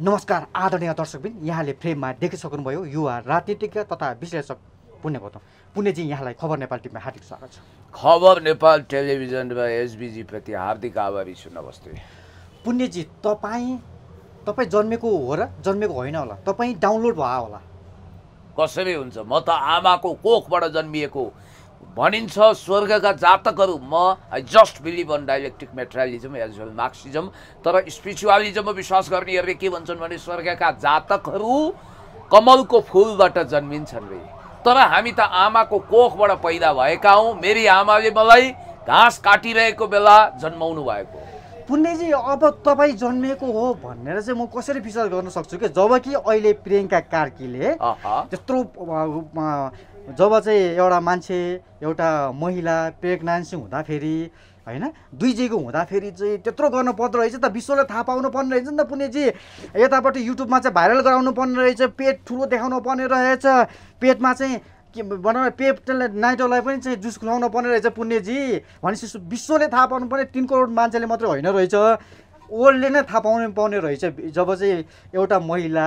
नमस्कार आदरणीय दर्शकबिन यहाँले फ्रेममा देखिसक्नुभयो युवा राजनीतिज्ञ तथा विश्लेषक पुण्य गौतम पुण्यजी यहाँलाई खबर नेपाल टिममा हार्दिक स्वागत छ खबर नेपाल टेलिभिजनमा एसबिजीप्रति हार्दिक आभारी छु नमस्ते पुण्यजी तपाईँ तपाईँ जन्मेको हो र जन्मेको होइन होला तपाईँ डाउनलोड भयो होला कसरी हुन्छ म त आमाको कोखबाट जन्मिएको भनिन्छ स्वर्गका जातकहरू म I just believe on dielectric materialism as well Marxism तर स्पिरिचुअलिजममा विश्वास गर्नेहरूले के भन्छन् भने स्वर्गका जातकहरू कमलको फुलबाट जन्मिन्छन् रे तर हामी त आमाको कोखबाट पैदा भएका हौँ मेरी आमाले मलाई घाँस काटिरहेको बेला जन्माउनु भएको पुण्यजी अब तपाईँ जन्मिएको हो भनेर चाहिँ म कसरी विश्वास गर्न सक्छु कि जबकि अहिले प्रियङ्का कार्कीले त्यत्रो जब चाहिँ एउटा मान्छे एउटा महिला प्रेग्नेन्सी हुँदाखेरि होइन दुईजीको हुँदाखेरि चाहिँ त्यत्रो गर्नु पर्दो रहेछ त विश्वले थाहा पाउनु पर्ने रहेछ नि त पुण्यजी यतापट्टि युट्युबमा चाहिँ भाइरल गराउनु पर्ने रहेछ पेट ठुलो देखाउनु पर्ने रहेछ पेटमा चाहिँ के न पेट नाइटोलाई पनि चाहिँ जुस खुलाउनु पर्ने रहेछ पुण्यजी भनेपछि विश्वले थाहा पाउनु पर्ने तिन करोड मान्छेले मात्रै होइन रहेछ वर्ल्डले नै थाहा पाउनु पाउने रहेछ जब चाहिँ एउटा महिला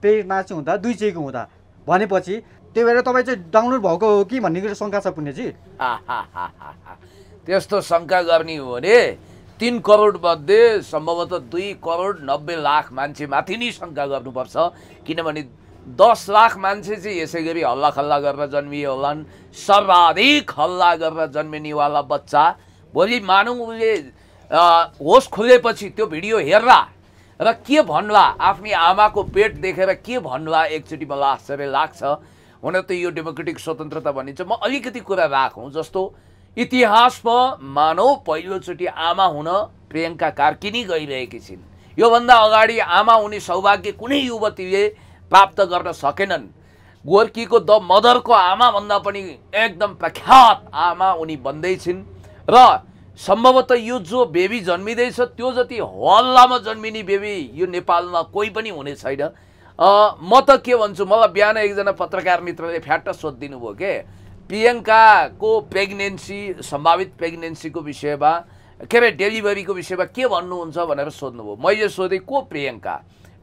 प्रेग्नेन्सी हुँदा दुईजीको हुँदा भनेपछि त्यही भएर तपाईँ चाहिँ डाउनलोड भएको हो कि भन्ने कुरो शङ्का छ पुण्यजी त्यस्तो शङ्का गर्ने हो भने तिन करोडमध्ये सम्भवतः दुई करोड नब्बे लाख मान्छे माथि नै शङ्का गर्नुपर्छ किनभने दस लाख मान्छे चाहिँ यसै गरी हल्ला खल्ला गरेर जन्मिए होलान् सर्वाधिक हल्ला गरेर जन्मिनेवाला बच्चा भोलि मानौँ उसले होस खुलेपछि त्यो भिडियो हेर्ला र के भन्ला आफ्नै आमाको पेट देखेर के भन्ला एकचोटि मलाई आश्चर्य लाग्छ हुन त यो डेमोक्रेटिक स्वतन्त्रता भनिन्छ म अलिकति कुरा राखौँ जस्तो इतिहासमा मानव पहिलोचोटि आमा हुन प्रियङ्का कार्किनी गइरहेकी छिन् योभन्दा अगाडि आमा हुने सौभाग्य कुनै युवतीले प्राप्त गर्न सकेनन् गोर्कीको द मदरको आमाभन्दा पनि एकदम प्रख्यात आमा उनी बन्दैछिन् र सम्भवतः यो जो बेबी जन्मिँदैछ त्यो जति हल्लामा जन्मिने बेबी यो नेपालमा कोही पनि हुने छैन म त के भन्छु मलाई बिहान एकजना पत्रकार मित्रले फ्याट सोधिदिनु भयो के प्रियङ्काको प्रेग्नेन्सी सम्भावित प्रेग्नेन्सीको विषयमा के अरे डेलिभरीको विषयमा के भन्नुहुन्छ भनेर सोध्नुभयो मैले सोधेँ को प्रियङ्का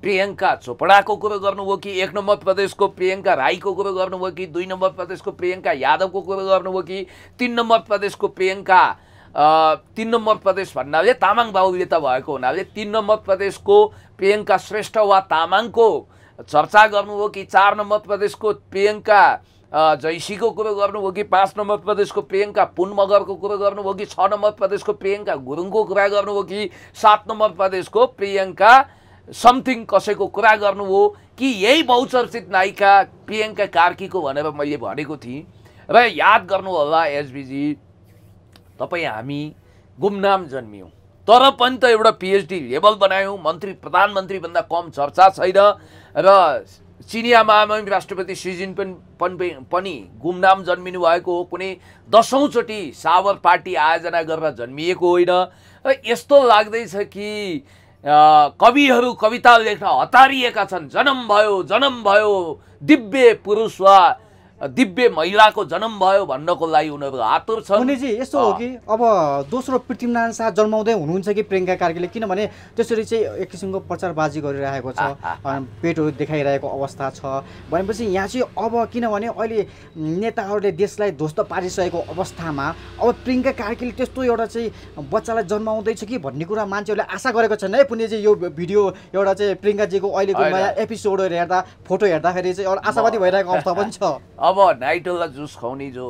प्रियङ्का चोपडाको कुरो गर्नुभयो कि एक नम्बर प्रदेशको प्रियङ्का राईको कुरो गर्नुभयो कि दुई नम्बर प्रदेशको प्रियङ्का यादवको कुरो गर्नुभयो कि तिन नम्बर प्रदेशको प्रियङ्का तिन नम्बर प्रदेश भन्नाले तामाङ बाहुल्यता भएको हुनाले तिन नम्बर प्रदेशको प्रियङ्का श्रेष्ठ वा तामाङको चर्चा गर्नु हो कि चार नम्बर प्रदेशको प्रियङ्का जैसीको कुरो हो कि पाँच नम्बर प्रदेशको प्रियङ्का पुन मगरको कुरो हो कि छ नम्बर प्रदेशको प्रियङ्का गुरुङको कुरा गर्नु हो कि सात नम्बर प्रदेशको प्रियङ्का समथिङ कसैको कुरा गर्नु हो कि यही बहुचर्चित नायिका प्रियङ्का कार्कीको भनेर मैले भनेको थिएँ र याद गर्नु होला एसबिजी तपाईँ हामी गुमनाम जन्मियौँ तर पनि त एउटा पिएचडी लेभल बनायौँ मन्त्री प्रधानमन्त्रीभन्दा कम चर्चा छैन र चिनिया महामहिम राष्ट्रपति सी पनि पनि गुमनाम जन्मिनु भएको हो कुनै दसौँचोटि सावर पार्टी आयोजना गरेर जन्मिएको होइन र यस्तो लाग्दैछ कि कविहरू कविता लेख्न हतारिएका छन् जन्म भयो जन्म भयो दिव्य पुरुष वा दिव्य महिलाको जन्म भयो भन्नको लागि उनीहरू आतुर छ भनेपछि यस्तो हो कि अब दोस्रो पृथ्वीनारायण शाह जन्माउँदै हुनुहुन्छ कि प्रियङ्का कार्कीले किनभने त्यसरी चाहिँ एक किसिमको प्रचारबाजी गरिरहेको छ पेटहरू देखाइरहेको अवस्था छ भनेपछि यहाँ चाहिँ अब किनभने अहिले नेताहरूले देशलाई ध्वस्त पारिसकेको अवस्थामा अब प्रियङ्का कार्कीले त्यस्तो एउटा चाहिँ बच्चालाई जन्माउँदैछ कि भन्ने कुरा मान्छेहरूले आशा गरेको छैन है पुण्यजी यो भिडियो एउटा चाहिँ प्रियङ्काजीको अहिलेको नयाँ एपिसोडहरू हेर्दा फोटो हेर्दाखेरि चाहिँ एउटा आशावादी भइरहेको अवस्था पनि छ अब नाइटोलाई जुस खुवाउने जो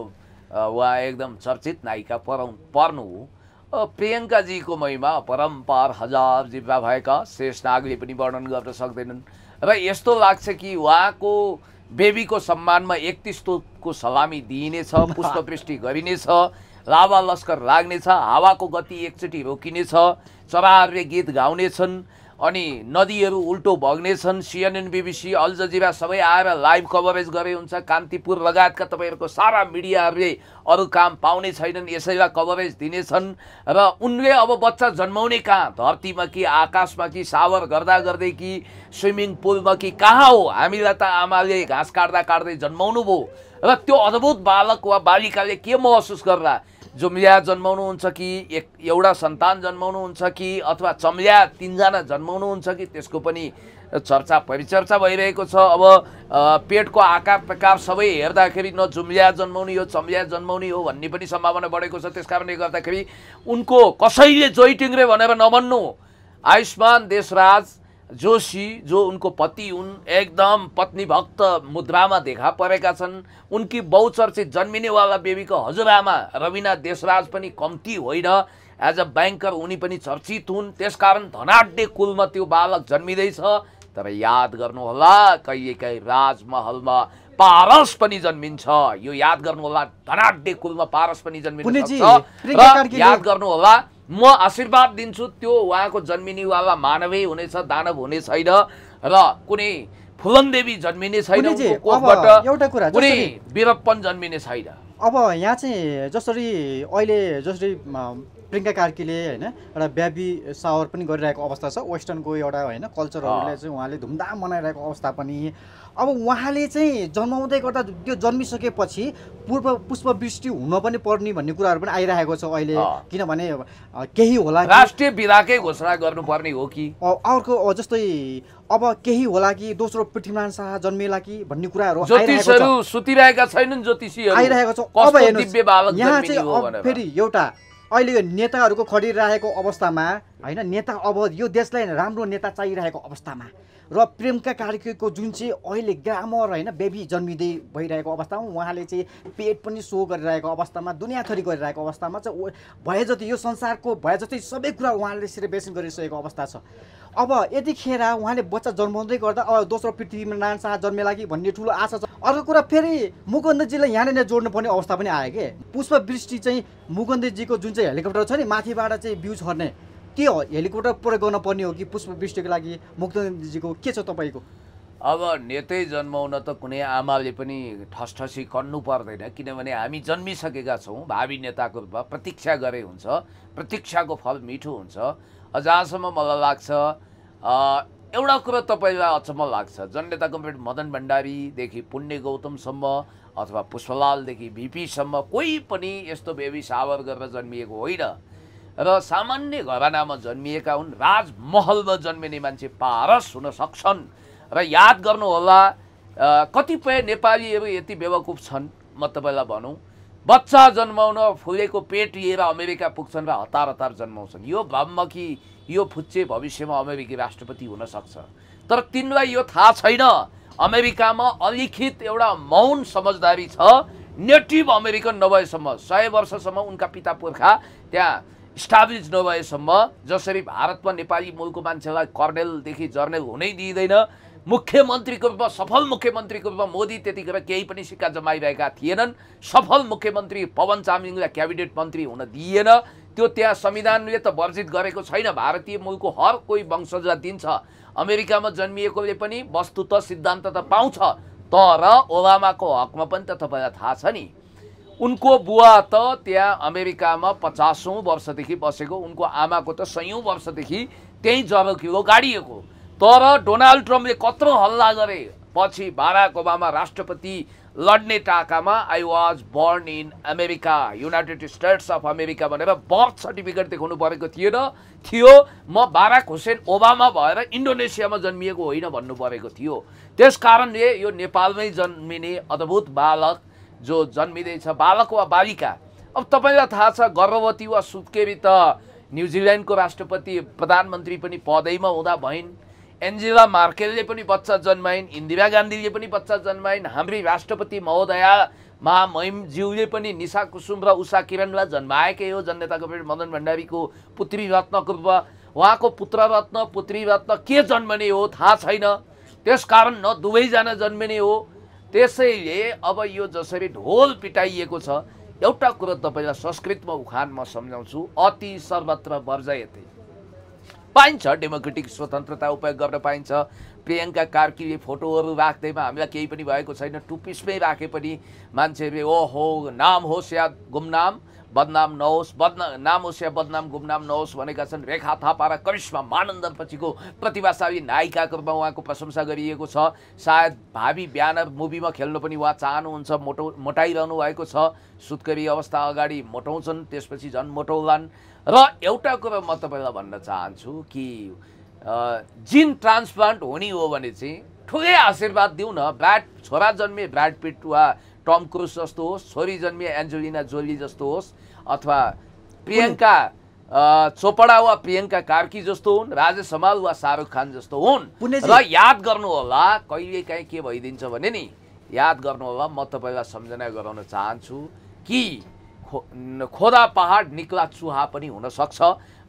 उहाँ एकदम चर्चित नायिका परौँ पर्नु हो प्रियङ्काजीको महिमा परम्पार हजार जिब्बा भएका शेष नागले पनि वर्णन गर्न सक्दैनन् र यस्तो लाग्छ कि उहाँको बेबीको सम्मानमा एकतिस तोपको सलामी दिइनेछ पुष्पपृष्टि गरिनेछ लावा लस्कर लाग्नेछ हावाको गति एकचोटि रोकिनेछ चराहरूले गीत गाउनेछन् अनि नदीहरू उल्टो भग्नेछन् सिएनएन बिबिसी अल जजिरा सबै आएर लाइभ कभरेज गरे हुन्छ कान्तिपुर लगायतका तपाईँहरूको सारा मिडियाहरूले अरू काम पाउने छैनन् यसैलाई कभरेज दिनेछन् र उनले अब बच्चा जन्माउने कहाँ धरतीमा कि आकाशमा कि सावर गर्दा गर्दै कि स्विमिङ पुलमा कि कहाँ हो हामीलाई त आमाले घाँस काट्दा काट्दै जन्माउनु भयो र त्यो अद्भुत बालक वा बालिकाले के महसुस गर्दा जुम्ल्या जन्माउनुहुन्छ कि एक एउटा सन्तान जन्माउनुहुन्छ कि अथवा चम्ल्या तिनजना जन्माउनुहुन्छ कि त्यसको पनि चर्चा परिचर्चा भइरहेको छ अब पेटको आकार प्रकार सबै हेर्दाखेरि न जुम्ल्या जन्माउने हो चम्ल्या जन्माउने हो भन्ने पनि सम्भावना बढेको छ त्यस कारणले गर्दाखेरि उनको कसैले जोइटिङ रे भनेर नभन्नु आयुष्मान देशराज जोशी जो उनको पति उन एकदम पत्नी भक्त मुद्रामा देखा परेका छन् उनकी बहुचर्चित जन्मिनेवाला बेबीको हजुरआमा रविना देशराज पनि कम्ती होइन एज अ ब्याङ्कर उनी पनि चर्चित हुन् त्यसकारण धनाड्य कुलमा त्यो बालक जन्मिँदैछ तर याद गर्नुहोला कहिलेकाहीँ राजमहलमा पारस पनि जन्मिन्छ यो याद गर्नुहोला धनाड्य कुलमा पारस पनि जन्मिन्छ याद गर्नुहोला म आशीर्वाद दिन्छु त्यो उहाँको जन्मिने बाबा मानवै हुनेछ दानव हुने छैन र कुनै देवी जन्मिने छैन एउटा कुरा कुनै वीरप्पन जन्मिने छैन अब यहाँ चाहिँ जसरी अहिले जसरी प्रियङ्का कार्कीले होइन एउटा ब्याबी सावर पनि गरिरहेको अवस्था छ वेस्टर्नको एउटा होइन कल्चरहरूलाई चाहिँ उहाँले धुमधाम मनाइरहेको अवस्था पनि अब उहाँले चाहिँ जन्माउँदै गर्दा त्यो जन्मिसकेपछि पूर्व पुष्पवृष्टि हुन पनि पर्ने भन्ने कुराहरू पनि आइरहेको छ अहिले किनभने केही होला राष्ट्रिय विधाकै घोषणा गर्नुपर्ने हो कि अर्को जस्तै अब केही होला कि दोस्रो पृथ्वीनारायण शाह जन्मेला कि भन्ने कुराहरू सुतिरहेका छैनन् ज्योतिषी आइरहेको छ अब यहाँ चाहिँ फेरि एउटा अहिले यो नेताहरूको खडिरहेको अवस्थामा होइन नेता अब यो देशलाई राम्रो नेता चाहिरहेको अवस्थामा र प्रेमका कार्कीको जुन चाहिँ अहिले ग्रामर होइन बेबी जन्मिँदै भइरहेको अवस्थामा उहाँले चाहिँ पेट पनि सो गरिरहेको अवस्थामा थरी गरिरहेको अवस्थामा चाहिँ भए जति यो संसारको भए जति सबै कुरा उहाँले सेलिब्रेसन गरिसकेको अवस्था छ अब यतिखेर उहाँले बच्चा जन्माउँदै गर्दा अब दोस्रो पृथ्वीमा नान साह जन्मेला कि भन्ने ठुलो आशा छ अर्को कुरा फेरि मुकुन्दजीलाई यहाँनिर जोड्नुपर्ने अवस्था पनि आयो कि पुष्पवृष्टि चाहिँ मुकुन्दजीको जुन चाहिँ हेलिकप्टर छ नि माथिबाट चाहिँ बिउ छर्ने के हेलिकप्टर प्रयोग गर्न पर्ने हो कि पुष्प विष्टको लागि मुक्तजीको के छ तपाईँको अब नेतै जन्माउन त कुनै आमाले पनि ठसठसी कन्नु पर्दैन किनभने हामी जन्मिसकेका छौँ भावी नेताको रूपमा प्रतीक्षा गरे हुन्छ प्रतीक्षाको फल मिठो हुन्छ जहाँसम्म मलाई लाग्छ एउटा कुरो तपाईँलाई अचम्म लाग्छ जननेता कम्प्युटर मदन भण्डारीदेखि पुण्य गौतमसम्म अथवा पुष्पलालदेखि भिपीसम्म कोही पनि यस्तो बेबी सावर गरेर जन्मिएको होइन र सामान्य घरानामा जन्मिएका हुन् राजमहलमा जन्मिने मान्छे पारस हुन सक्छन् र याद गर्नुहोला कतिपय नेपालीहरू यति बेवकुफ छन् म तपाईँलाई भनौँ बच्चा जन्माउन फुलेको पेट लिएर अमेरिका पुग्छन् र हतार हतार जन्माउँछन् यो भ्रम कि यो फुच्चे भविष्यमा अमेरिकी राष्ट्रपति हुनसक्छ तर तिनलाई यो थाहा छैन अमेरिकामा अलिखित एउटा मौन समझदारी छ नेटिभ अमेरिकन नभएसम्म सय वर्षसम्म उनका पिता पुर्खा त्यहाँ इस्टाब्लिज नभएसम्म जसरी भारतमा नेपाली मूलको मान्छेलाई कर्नेलदेखि जर्नेल हुनै दिइँदैन मुख्यमन्त्रीको रूपमा सफल मुख्यमन्त्रीको रूपमा मोदी त्यतिखेर केही पनि सिक्का जमाइरहेका थिएनन् सफल मुख्यमन्त्री पवन चामलिङलाई क्याबिनेट मन्त्री हुन दिइएन त्यो त्यहाँ संविधानले त वर्जित गरेको छैन भारतीय मूलको हर कोही वंशजलाई दिन्छ अमेरिकामा जन्मिएकोले पनि वस्तु त सिद्धान्त त पाउँछ तर ओबामाको हकमा पनि त तपाईँलाई थाहा छ नि उनको बुवा त त्यहाँ अमेरिकामा पचासौँ वर्षदेखि बसेको उनको आमाको त सयौँ वर्षदेखि त्यहीँ जमकियो गाडिएको तर डोनाल्ड ट्रम्पले कत्रो हल्ला गरे पछि बाराक ओबामा राष्ट्रपति लड्ने टाकामा I was born in America United States of America भनेर बर्थ सर्टिफिकेट देखाउनु परेको थिएन थियो म बाराक हुसेन ओबामा भएर इन्डोनेसियामा जन्मिएको होइन भन्नु परेको थियो त्यस कारणले यो नेपालमै जन्मिने अद्भुत बालक जो जन्मिँदैछ बालक वा बालिका अब तपाईँलाई थाहा छ गर्भवती वा सुत्केरी त न्युजिल्यान्डको राष्ट्रपति प्रधानमन्त्री पनि पदैमा हुँदा भइन् एन्जेला मार्केलले पनि बच्चा जन्माइन् इन्दिरा गान्धीले पनि बच्चा जन्माइन् हाम्रै राष्ट्रपति महोदया महामहिमज्यूले पनि निशा कुसुम र उषा किरणलाई जन्माएकै हो जनताको पेट मदन भण्डारीको पुत्री रत्नको रूपमा उहाँको पुत्र रत्न पुत्री रत्न के जन्मने हो थाहा छैन त्यस कारण न दुवैजना जन्मिने हो त्यसैले अब यो जसरी ढोल पिटाइएको छ एउटा कुरो तपाईँलाई संस्कृतमा उखान म सम्झाउँछु अति सर्वत्र वर्जयते पाइन्छ डेमोक्रेटिक स्वतन्त्रता उपयोग गर्न पाइन्छ प्रियङ्का कार्कीले फोटोहरू राख्दैमा हामीलाई केही पनि भएको छैन टुपिसमै राखे पनि मान्छेहरूले ओहो नाम होस् या गुमनाम बदनाम नहोस् बदना नाम या बदनाम गुमनाम नहोस् भनेका छन् रेखा थापा र करिश्मा पछिको प्रतिभाशाली नायिकाको रूपमा उहाँको प्रशंसा गरिएको छ सायद भावी बिहान मुभीमा खेल्नु पनि उहाँ चाहनुहुन्छ मोटो मोटाइरहनु भएको छ सुत्करी अवस्था अगाडि मोटाउँछन् त्यसपछि झन् मोटौलान् र एउटा कुरा म तपाईँलाई भन्न चाहन्छु कि जिन ट्रान्सप्लान्ट हुने हो भने चाहिँ ठुलै आशीर्वाद दिउँ न ब्राड छोरा जन्मे ब्राड पिट वा टम क्रुस जस्तो होस् छोरी जन्मे एन्जोलिना जोली जस्तो होस् अथवा प्रियङ्का चोपडा वा प्रियङ्का कार्की जस्तो हुन् राजेश समाल वा शाहरुख खान जस्तो हुन् र याद गर्नु गर्नुहोला कहिलेकाहीँ के भइदिन्छ भने नि याद गर्नु होला म तपाईँलाई सम्झना गराउन चाहन्छु कि खो खोदा पहाड निक्ला चुहा पनि हुनसक्छ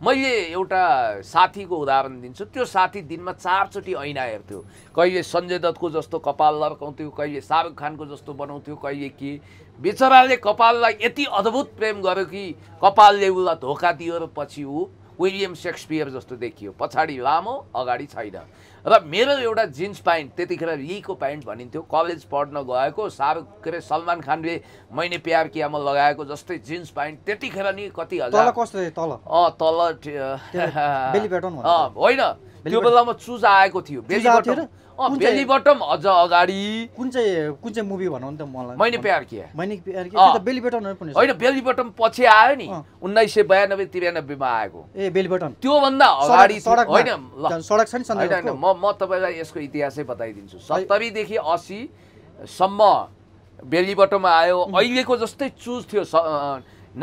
मैले एउटा साथीको उदाहरण दिन्छु त्यो साथी दिनमा चारचोटि ऐना हेर्थ्यो कहिले सञ्जय दत्तको जस्तो कपाल लर्काउँथ्यो कहिले शाहरुख खानको जस्तो बनाउँथ्यो कहिले के बिचराले कपाललाई यति अद्भुत प्रेम गर्यो कि कपालले उसलाई धोका दियो र पछि ऊ विलियम सेक्सपियर जस्तो देखियो पछाडि लामो अगाडि छैन र मेरो एउटा जिन्स प्यान्ट त्यतिखेर यीको प्यान्ट भनिन्थ्यो कलेज पढ्न गएको साह्रो के अरे सलमान खानले मैले प्यार कियामा लगाएको जस्तै जिन्स प्यान्ट त्यतिखेर नि कति हजार तल होइन त्यो बेलामा चुज आएको थियो बेली बटम अझ अगाडि कुन चाहिँ कुन चाहिँ मुभी भनौँ नि त मलाई मैले प्यार किया मैले प्यार किया त बेली बटम होइन बेली बटम पछि आयो नि उन्नाइस सय बयानब्बे त्रियानब्बेमा आएको ए बेली बटम भन्दा अगाडि होइन सडक छ नि होइन म म तपाईँलाई यसको इतिहासै बताइदिन्छु सत्तरीदेखि असीसम्म बेली बटम आयो अहिलेको जस्तै चुज थियो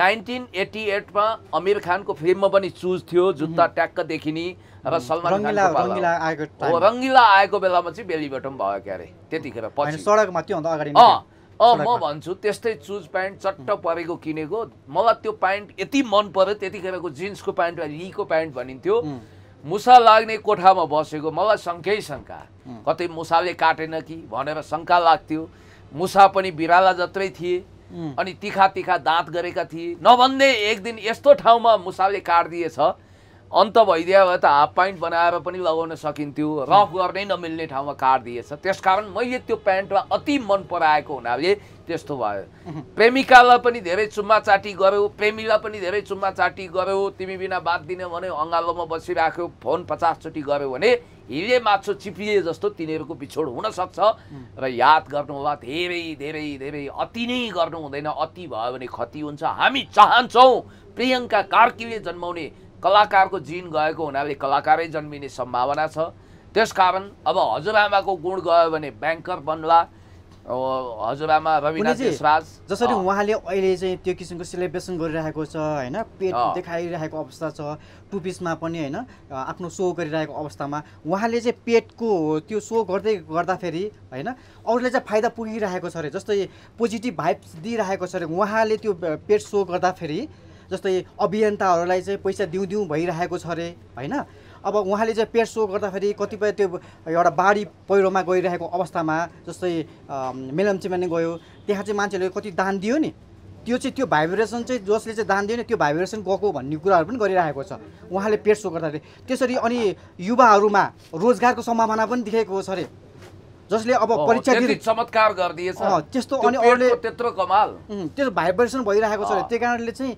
नाइन्टिन एट्टी एटमा आमिर खानको फिल्ममा पनि चुज थियो जुत्ता ट्याक्क देखिने र सलमान खानको रङ्गिला आएको बेलामा चाहिँ बेली बटम भयो क्यारे त्यतिखेर सडकमा अगाडि म भन्छु त्यस्तै चुज प्यान्ट चट्ट परेको किनेको मलाई त्यो प्यान्ट यति मन पर्यो त्यतिखेरको जिन्सको प्यान्ट लीको प्यान्ट भनिन्थ्यो मुसा लाग्ने कोठामा बसेको मलाई शङ्कै शङ्का कतै मुसाले काटेन कि भनेर शङ्का लाग्थ्यो मुसा पनि बिराला जत्रै थिए अनि तिखा तिखा दाँत गरेका थिए नभन्दै एक दिन यस्तो ठाउँमा मुसाले काटिदिएछ अन्त भइदियो भए त हाफ प्यान्ट बनाएर पनि लगाउन सकिन्थ्यो रफ गर्नै नमिल्ने ठाउँमा काट दिएछ त्यसकारण मैले त्यो प्यान्टमा अति मन पराएको हुनाले त्यस्तो भयो प्रेमिकालाई पनि धेरै चुम्मा चाटी गऱ्यौ प्रेमीलाई पनि धेरै चुम्मा चाटी गऱ्यौ तिमी बिना बात दिने भने अँगालोमा बसिराख्यो फोन पचासचोटि गऱ्यौ भने हिँडे माछो चिप्लिए जस्तो तिनीहरूको बिछोड हुनसक्छ र याद गर्नुहोला धेरै धेरै धेरै अति नै गर्नु हुँदैन अति भयो भने खति हुन्छ हामी चाहन्छौँ प्रियङ्का कार्कीले जन्माउने कलाकारको जिन गएको हुनाले कलाकारै जन्मिने सम्भावना छ त्यस कारण अब हजुरआमाको गुण गयो भने ब्याङ्कर बन्ला हजुरआमा रविराज जसरी उहाँले अहिले चाहिँ त्यो किसिमको सेलिब्रेसन गरिरहेको छ होइन पेट देखाइरहेको अवस्था छ टु पिसमा पनि होइन आफ्नो सो गरिरहेको अवस्थामा उहाँले चाहिँ पेटको त्यो सो गर्दै गर्दाखेरि होइन अरूले चाहिँ फाइदा पुगिरहेको छ अरे जस्तै पोजिटिभ भाइब्स दिइरहेको छ अरे उहाँले त्यो पेट सो गर्दाखेरि जस्तै अभियन्ताहरूलाई चाहिँ पैसा दिउँ दिउँ भइरहेको छ अरे होइन अब उहाँले चाहिँ पेट सो गर्दाखेरि कतिपय त्यो एउटा बाढी पहिरोमा गइरहेको अवस्थामा जस्तै मेलम्चीमा नै गयो त्यहाँ चाहिँ मान्छेहरूले कति दान दियो नि त्यो चाहिँ त्यो भाइब्रेसन चाहिँ जसले चाहिँ दान दियो नि त्यो भाइब्रेसन गएको भन्ने कुराहरू पनि गरिरहेको छ उहाँले पेट सो गर्दाखेरि त्यसरी अनि युवाहरूमा रोजगारको सम्भावना पनि देखेको छ अरे जसले अब परीक्षा चमत्कार गरिदिएछ त्यस्तो अनि अरूले त्यत्रो कमाल त्यो भाइब्रेसन भइरहेको छ त्यही कारणले चाहिँ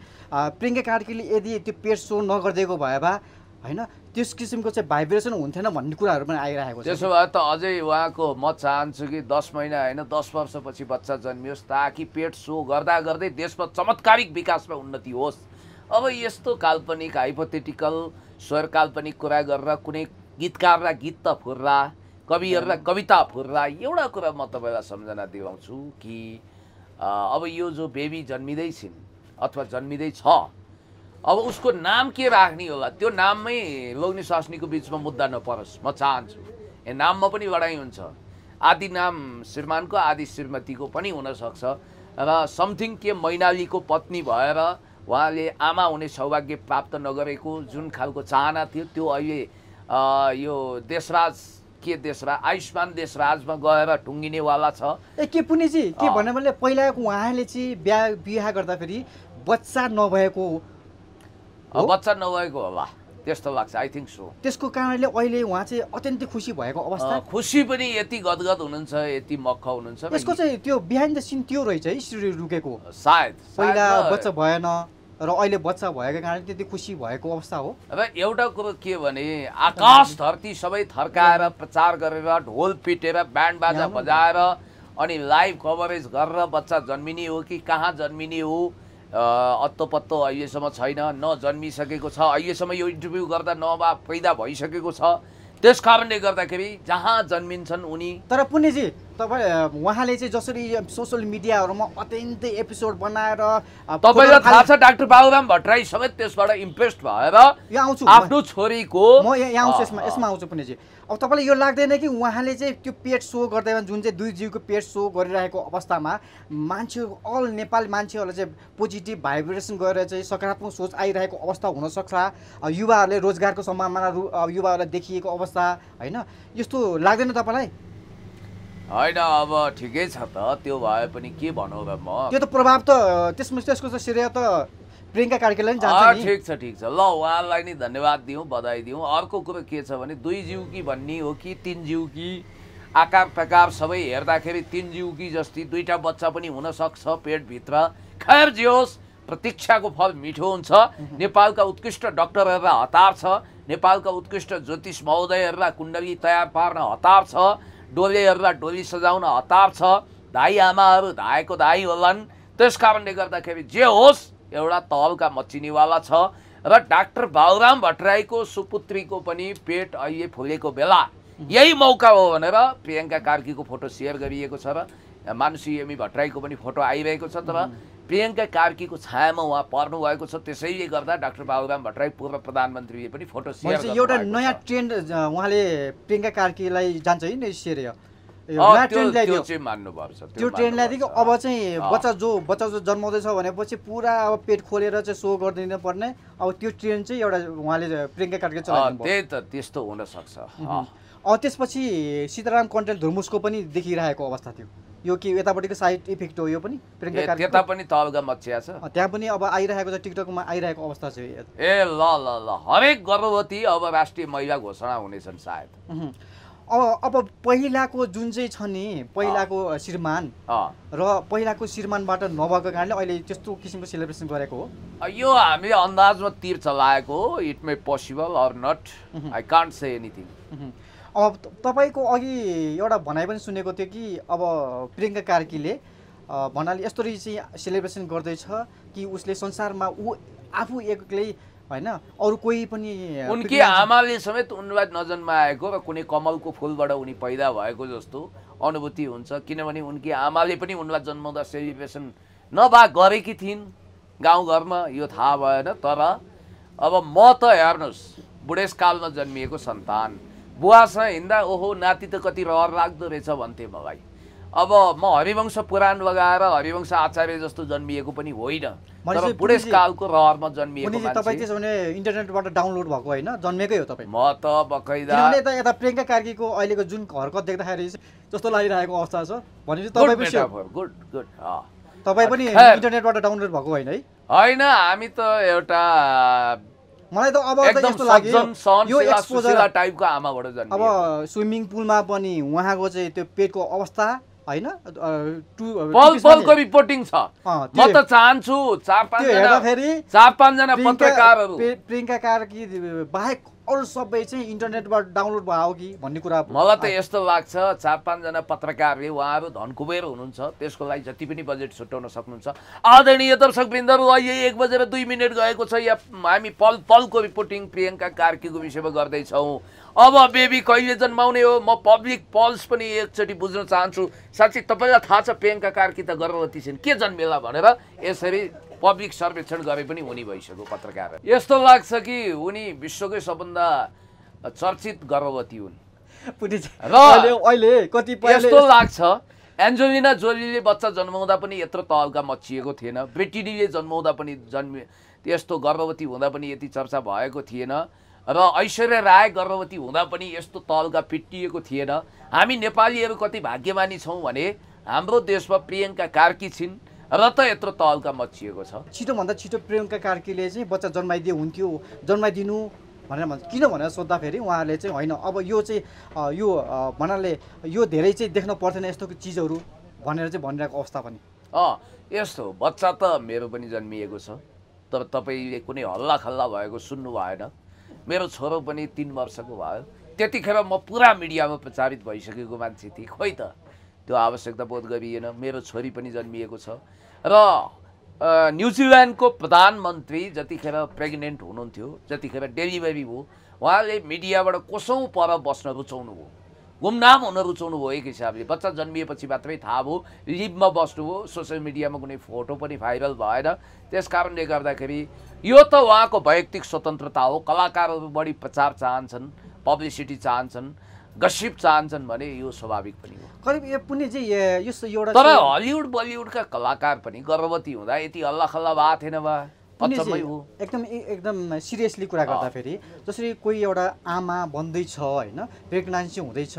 प्रियङ्का कार्कीले यदि त्यो पेट सो नगरिदिएको भए भए होइन त्यस किसिमको चाहिँ भाइब्रेसन हुन्थेन भन्ने कुराहरू पनि आइरहेको छ त्यसो भए त अझै उहाँको म चाहन्छु कि दस महिना होइन दस वर्षपछि बच्चा जन्मियोस् ताकि पेट सो गर्दा गर्दै देशमा चमत्कारिक विकासमा उन्नति होस् अब यस्तो काल्पनिक हाइपोथेटिकल स्वर काल्पनिक कुरा गरेर कुनै गीतकार गीत त फुर्ला कविहरूलाई कविता फुर्रा एउटा कुरा म तपाईँलाई सम्झना दिलाउँछु कि अब यो जो बेबी जन्मिँदैछिन् अथवा जन्मिँदैछ अब उसको नाम के राख्ने होला त्यो नाममै लोग्ने स्वास्नीको बिचमा मुद्दा नपरोस् म चाहन्छु ए नाममा पनि लडाइँ हुन्छ आदि नाम श्रीमानको आदि श्रीमतीको पनि हुनसक्छ र समथिङ के मैनालीको पत्नी भएर उहाँले आमा हुने सौभाग्य प्राप्त नगरेको जुन खालको चाहना थियो त्यो अहिले यो देशराज के देशराज आयुष्मान देशराजमा गएर टुङ्गिनेवाला छ ए के पुनिजी के भने पहिला उहाँले चाहिँ बिहा बिहा गर्दाखेरि बच्चा नभएको बच्चा नभएको होला त्यस्तो लाग्छ आई थिङ्क सो त्यसको कारणले अहिले उहाँ चाहिँ अत्यन्तै खुसी भएको अवस्था खुसी पनि यति गदगद हुनुहुन्छ यति मख हुनुहुन्छ यसको चाहिँ त्यो बिहाइन्ड द सिन त्यो रहेछ है श्री रुकेको सायद पहिला बच्चा भएन र अहिले बच्चा भएको कारण त्यति खुसी भएको अवस्था हो अब एउटा कुरो के भने आकाश धरती सबै थर्काएर प्रचार गरेर ढोल पिटेर ब्यान्ड बाजा बजाएर अनि लाइभ कभरेज गरेर बच्चा जन्मिने हो कि कहाँ जन्मिने हो अत्तो पत्तो अहिलेसम्म छैन न जन्मिसकेको छ अहिलेसम्म यो इन्टरभ्यू गर्दा नभए पैदा भइसकेको छ त्यस कारणले गर्दाखेरि जहाँ जन्मिन्छन् उनी तर पुण्यजी तपाईँ उहाँले चाहिँ जसरी सोसियल मिडियाहरूमा अत्यन्तै एपिसोड बनाएर तपाईँलाई थाहा छ डाक्टर बाबुराम भट्टराई समेत त्यसबाट इम्प्रेस्ड भएर यहाँ आउँछु आफ्नो छोरीको म यहाँ आउँछु यसमा यसमा आउँछु पनि जी अब तपाईँलाई यो लाग्दैन कि उहाँले चाहिँ त्यो पेट सो गर्दै जुन चाहिँ दुई जिउको पेट सो गरिरहेको अवस्थामा मान्छे अल नेपाली मान्छेहरूलाई चाहिँ पोजिटिभ भाइब्रेसन गरेर चाहिँ सकारात्मक सोच आइरहेको अवस्था हुनसक्छ युवाहरूले रोजगारको सम्भावना युवाहरूलाई देखिएको अवस्था होइन यस्तो लाग्दैन तपाईँलाई होइन अब ठिकै छ त त्यो भए पनि के भनौँ र म त्यो त प्रभाव त त्यसमा त्यसको त श्रेय त प्रियङ्का कार्कीलाई नि ठिक छ ठिक छ ल उहाँलाई नि धन्यवाद दिउँ बधाई दिउँ अर्को कुरो के छ भने दुई जिउ कि भन्ने हो कि तिन जिउ कि आकार प्रकार सबै हेर्दाखेरि तिन जिउ कि जस्तै दुईवटा बच्चा पनि हुनसक्छ पेटभित्र खैर जे प्रतीक्षाको फल मिठो हुन्छ नेपालका उत्कृष्ट डक्टरहरूलाई हतार छ नेपालका उत्कृष्ट ज्योतिष महोदयहरूलाई कुण्डली तयार पार्न हतार छ डोलेहरूलाई डोली सजाउन हतार छ धाई आमाहरू धाएको धाई होलान् त्यस कारणले गर्दाखेरि जे होस् एउटा तहलका मचिनेवाला छ र डाक्टर बाबुराम भट्टराईको सुपुत्रीको पनि पेट अहिले फुलेको बेला यही मौका हो भनेर प्रियङ्का कार्कीको फोटो सेयर गरिएको छ र मानसी एमी भट्टराईको पनि फोटो आइरहेको छ तर प्रियङ्का कार्कीको छायामा उहाँ पर्नुभएको छ त्यसैले गर्दा डाक्टर बाबुराम भट्टराई पूर्व प्रधानमन्त्रीले पनि फोटो एउटा नयाँ ट्रेन्ड उहाँले प्रियङ्का कार्कीलाई जान्छ है नै त्यो चाहिँ ट्रेन्ड अब चाहिँ बच्चा जो बच्चा जो जन्माउँदैछ भनेपछि पुरा अब पेट खोलेर चाहिँ सो गरिदिनु पर्ने अब त्यो ट्रेन्ड चाहिँ एउटा उहाँले प्रियङ्का कार्की चलाउनु त्यही त त्यस्तो हुनसक्छ त्यसपछि सीताराम कन्टेल धुर्मुसको पनि देखिरहेको अवस्था थियो यो के यतापट्टिको साइड इफेक्ट हो यो पनि त्यता पनि तपाईँको मक्षा छ त्यहाँ पनि अब आइरहेको छ टिकटकमा आइरहेको अवस्था छ ए ल ल ल हरेक गर्भवती अब राष्ट्रिय महिला घोषणा हुनेछन् सायद अब अब पहिलाको जुन चाहिँ छ नि पहिलाको श्रीमान र पहिलाको श्रीमानबाट नभएको कारणले अहिले त्यस्तो किसिमको सेलिब्रेसन गरेको हो यो हामीले अन्दाजमा तिर चलाएको हो it may possible or not I can't say anything अब तपाईँको अघि एउटा भनाइ पनि सुनेको थियो कि अब प्रियङ्का कार्कीले भन्नाले यस्तो चाहिँ सेलिब्रेसन गर्दैछ कि उसले संसारमा ऊ आफू एक्लै होइन अरू कोही पनि उनकी आमाले समेत उनलाई नजन्माएको र कुनै कमलको फुलबाट उनी पैदा भएको जस्तो अनुभूति हुन्छ किनभने उनकी आमाले पनि उनलाई जन्माउँदा सेलिब्रेसन नभा गरेकी थिइन् गाउँघरमा यो थाहा भएन तर अब म त हेर्नुहोस् बुढेसकालमा जन्मिएको सन्तान बुवासँग हिँड्दा ओहो नाति त कति रहर लाग्दो रहेछ भन्थे मलाई अब म हरिवंश पुराण लगाएर हरिवंश आचार्य जस्तो जन्मिएको पनि होइन तर बुढेसकालको रहरमा जन्मिएको तपाईँ त्यसो भने इन्टरनेटबाट डाउनलोड भएको होइन जन्मेकै हो तपाईँ म त बकैदा यता यता प्रियङ्का कार्कीको अहिलेको जुन हर्कत देख्दाखेरि जस्तो लागिरहेको अवस्था छ भनेपछि तपाईँ पनि गुड गुड तपाईँ पनि इन्टरनेटबाट डाउनलोड भएको होइन है होइन हामी त एउटा मलाई त अब यस्तो लाग्यो यो एक्सपोजर टाइपको आमाबाट अब स्विमिङ पुलमा पनि उहाँको चाहिँ त्यो पेटको अवस्था होइन रिपोर्टिङ छ म त चाहन्छु चार पाँचजना चार पाँचजना पत्रकारहरू प्रियङ्का कार्की बाहेक अरू सबै चाहिँ इन्टरनेटबाट डाउनलोड भयो कि भन्ने कुरा मलाई त यस्तो लाग्छ चार पाँचजना पत्रकारले उहाँहरू धनकुबेर हुनुहुन्छ त्यसको लागि जति पनि बजेट छुट्याउन सक्नुहुन्छ आदरणीय दर्शक बिन्दहरू अहिले एक बजेर दुई मिनट गएको छ या हामी पल पलको रिपोर्टिङ प्रियङ्का कार्कीको विषयमा गर्दैछौँ अब बेबी कहिले जन्माउने हो म पब्लिक पल्स पनि एकचोटि बुझ्न चाहन्छु साँच्चै तपाईँलाई थाहा छ प्रियङ्का कार्की त गर्भवती छिन् के जन्मेला भनेर यसरी पब्लिक सर्वेक्षण गरे पनि उनी भइसक्यो पत्रकार यस्तो लाग्छ कि उनी विश्वकै सबभन्दा चर्चित गर्भवती हुन् र अहिले कतिपय यस्तो लाग्छ एन्जोलिना जोलीले बच्चा जन्माउँदा पनि यत्रो तहल्का मचिएको थिएन ब्रिटिनीले जन्माउँदा पनि जन्मि यस्तो गर्भवती हुँदा पनि यति चर्चा भएको थिएन र ऐश्वर्य राय गर्भवती हुँदा पनि यस्तो तहल्का पिटिएको थिएन हामी नेपालीहरू कति भाग्यमानी छौँ भने हाम्रो देशमा प्रियङ्का कार्की छिन् र त यत्रो तहल्का मचिएको छ छिटोभन्दा छिटो प्रियङ्का कार्कीले चाहिँ बच्चा जन्माइदिए हुन्थ्यो जन्माइदिनु भनेर भन्छ किन भनेर सोद्धाखेरि उहाँहरूले चाहिँ होइन अब यो चाहिँ यो भन्नाले यो धेरै चाहिँ देख्न पर्थेन यस्तो चिजहरू भनेर चाहिँ भनिरहेको अवस्था पनि अँ यस्तो बच्चा त मेरो पनि जन्मिएको छ तर तपाईँले कुनै हल्ला खल्ला भएको सुन्नु भएन मेरो छोरो पनि तिन वर्षको भयो त्यतिखेर म पुरा मिडियामा प्रचारित भइसकेको मान्छे थिएँ खोइ त त्यो आवश्यकता बोध गरिएन मेरो छोरी पनि जन्मिएको छ र न्युजिल्यान्डको प्रधानमन्त्री जतिखेर प्रेग्नेन्ट हुनुहुन्थ्यो जतिखेर डेलिभरी भयो उहाँले मिडियाबाट कसौँ पर बस्न रुचाउनु भयो गुमनाम हुन रुचाउनु भयो एक हिसाबले बच्चा जन्मिएपछि मात्रै थाहा भयो लिभमा बस्नुभयो सोसियल मिडियामा कुनै फोटो पनि भाइरल भएन त्यस कारणले गर्दाखेरि यो त उहाँको वैयक्तिक स्वतन्त्रता हो कलाकारहरू बढी प्रचार चाहन्छन् पब्लिसिटी चाहन्छन् गसिप चाहन्छन् भने यो स्वाभाविक पनि हो करिब यो यस्तो एउटा तर हलिउड बलिउडका कलाकार पनि गर्भवती हुँदा यति हल्ला खल्ला भएको थिएन भए एकदम एकदम सिरियसली कुरा गर्दाखेरि जसरी कोही एउटा आमा भन्दैछ होइन प्रेग्नेन्सी हुँदैछ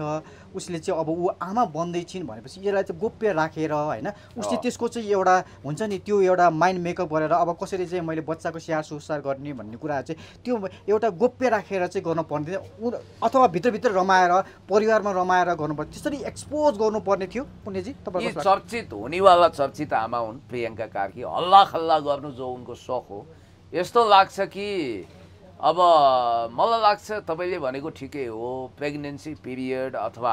उसले चाहिँ अब ऊ आमा बन्दैछिन् भनेपछि यसलाई चाहिँ गोप्य राखेर होइन उसले त्यसको चाहिँ एउटा हुन्छ नि त्यो एउटा माइन्ड मेकअप गरेर अब कसरी चाहिँ मैले बच्चाको स्याहार सुसार गर्ने भन्ने कुरा चाहिँ त्यो एउटा गोप्य राखेर चाहिँ गर्नुपर्ने पर्ने अथवा भित्रभित्र रमाएर परिवारमा रमाएर गर्नुपर्ने त्यसरी एक्सपोज गर्नुपर्ने थियो पुण्यजी तपाईँ चर्चित हुनेवाला चर्चित आमा हुन् प्रियङ्का कार्की हल्ला खल्ला गर्नु जो उनको सोख हो यस्तो लाग्छ कि अब मलाई लाग्छ तपाईँले भनेको ठिकै हो प्रेग्नेन्सी पिरियड अथवा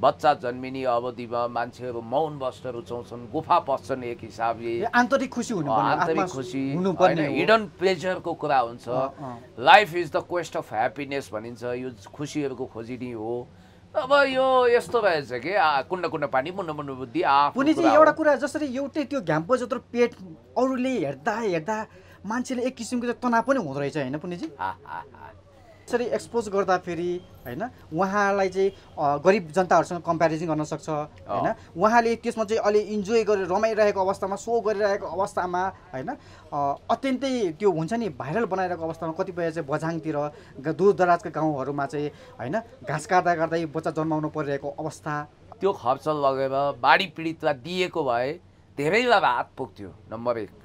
बच्चा जन्मिने अवधिमा मान्छेहरू मौन बस्न रुचाउँछन् गुफा पस्छन् एक हिसाबले आन्तरिक खुसी हुनु आन्तरिक खुसी हिडन प्लेजरको कुरा हुन्छ life is the quest of happiness भनिन्छ यो खुसीहरूको खोजी नै हो अब यो यस्तो रहेछ कि कुन्ड कुन्ड पानी मुन्न मुन्न बुद्धि एउटा कुरा जसरी एउटै त्यो घ्याम्पो जत्रो पेट अरूले हेर्दा हेर्दा मान्छेले एक किसिमको तनाव पनि हुँदो रहेछ होइन पुण्यजी यसरी एक्सपोज गर्दाखेरि होइन उहाँलाई चाहिँ गरिब जनताहरूसँग कम्पेरिजन गर्न सक्छ होइन उहाँले त्यसमा चाहिँ अलि इन्जोय गरेर रमाइरहेको अवस्थामा सो गरिरहेको अवस्थामा होइन अत्यन्तै त्यो हुन्छ नि भाइरल बनाइरहेको अवस्थामा कतिपय चाहिँ बझाङतिर दूर दराजका गाउँहरूमा चाहिँ होइन घाँस काट्दा गर्दै बच्चा जन्माउनु परिरहेको अवस्था त्यो खर्च लगेर बाढी पीडितलाई दिएको भए धेरैलाई हात पुग्थ्यो नम्बर एक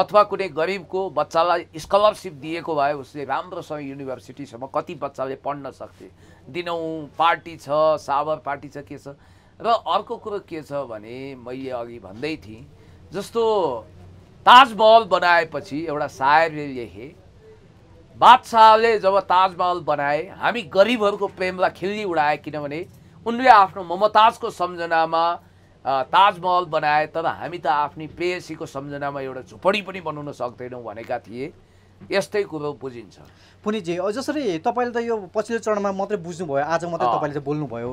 अथवा कुनै गरिबको बच्चालाई स्कलरसिप दिएको भए उसले राम्रोसँग युनिभर्सिटीसम्म कति बच्चाले पढ्न सक्थे दिनौँ पार्टी छ सावर पार्टी छ के छ र अर्को कुरो के छ भने मैले अघि भन्दै थिएँ जस्तो ताजमहल बनाएपछि एउटा सायरले लेखे बादशाहले जब ताजमहल बनाए हामी गरिबहरूको प्रेमलाई खिल्ली उडाए किनभने उनले आफ्नो ममताजको सम्झनामा ताजमहल बनाए तर हामी त आफ्नै प्रेयसीको सम्झनामा एउटा झुपडी पनि बनाउन सक्दैनौँ भनेका थिए यस्तै कुरो बुझिन्छ पुनिजी जसरी तपाईँले त यो पछिल्लो चरणमा मात्रै बुझ्नुभयो आज मात्रै तपाईँले चाहिँ बोल्नुभयो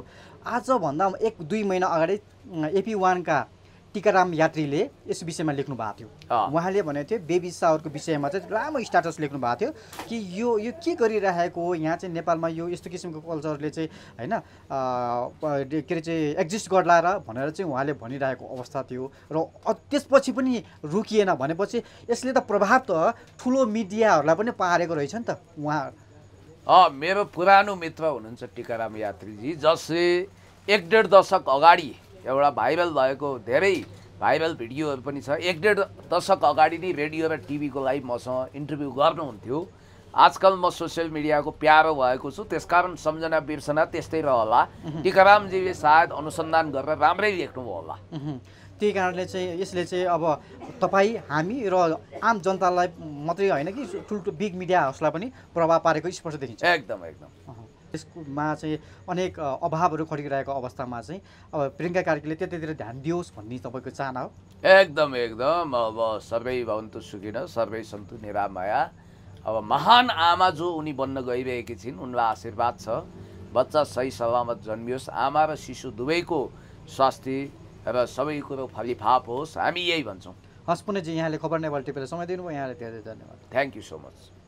आजभन्दा एक दुई महिना अगाडि एपी वानका टिकाराम यात्रीले यस विषयमा लेख्नु भएको थियो उहाँले भनेको थियो बेबी सावरको विषयमा चाहिँ लामो स्टाटस लेख्नु भएको थियो कि यो यो के गरिरहेको हो यहाँ चाहिँ नेपालमा यो यस्तो किसिमको कल्चरले चाहिँ होइन के अरे चाहिँ एक्जिस्ट गर्ला र भनेर चाहिँ उहाँले भनिरहेको अवस्था थियो र त्यसपछि पनि रोकिएन भनेपछि यसले त प्रभाव त ठुलो मिडियाहरूलाई पनि पारेको रहेछ नि त उहाँ मेरो पुरानो मित्र हुनुहुन्छ टिकाराम यात्रीजी जसले एक डेढ दशक अगाडि एउटा भाइरल भएको धेरै भाइरल भिडियोहरू पनि छ एक डेढ दशक अगाडि नै रेडियो र टिभीको लागि मसँग इन्टरभ्यू गर्नुहुन्थ्यो आजकल म सोसियल मिडियाको प्यारो भएको छु त्यसकारण सम्झना बिर्सना त्यस्तै रहला टिकारामजीले सायद अनुसन्धान गरेर राम्रै लेख्नुभयो होला त्यही कारणले चाहिँ यसले चाहिँ अब तपाईँ हामी र आम जनतालाई मात्रै होइन कि ठुल्ठुलो बिग मिडिया हाउसलाई पनि प्रभाव पारेको स्पष्ट देखिन्छ एकदम एकदम त्यसकोमा चाहिँ अनेक अभावहरू खटिरहेको अवस्थामा चाहिँ अब प्रियङ्का कार्कीले त्यतातिर ध्यान दियोस् भन्ने तपाईँको चाहना हो एकदम एकदम अब सबै भवन्तु सुखिन सबै सन्तु निरामया अब महान आमा जो उनी बन्न गइरहेकी छिन् उनलाई आशीर्वाद छ बच्चा सही सलामत जन्मियोस् आमा र शिशु दुवैको स्वास्थ्य र सबै कुरो फलिफाप होस् हामी यही भन्छौँ हस् पुनजी यहाँले खबर नेपाल टिपेर समय दिनुभयो यहाँलाई धेरै धेरै धन्यवाद थ्याङ्क यू सो मच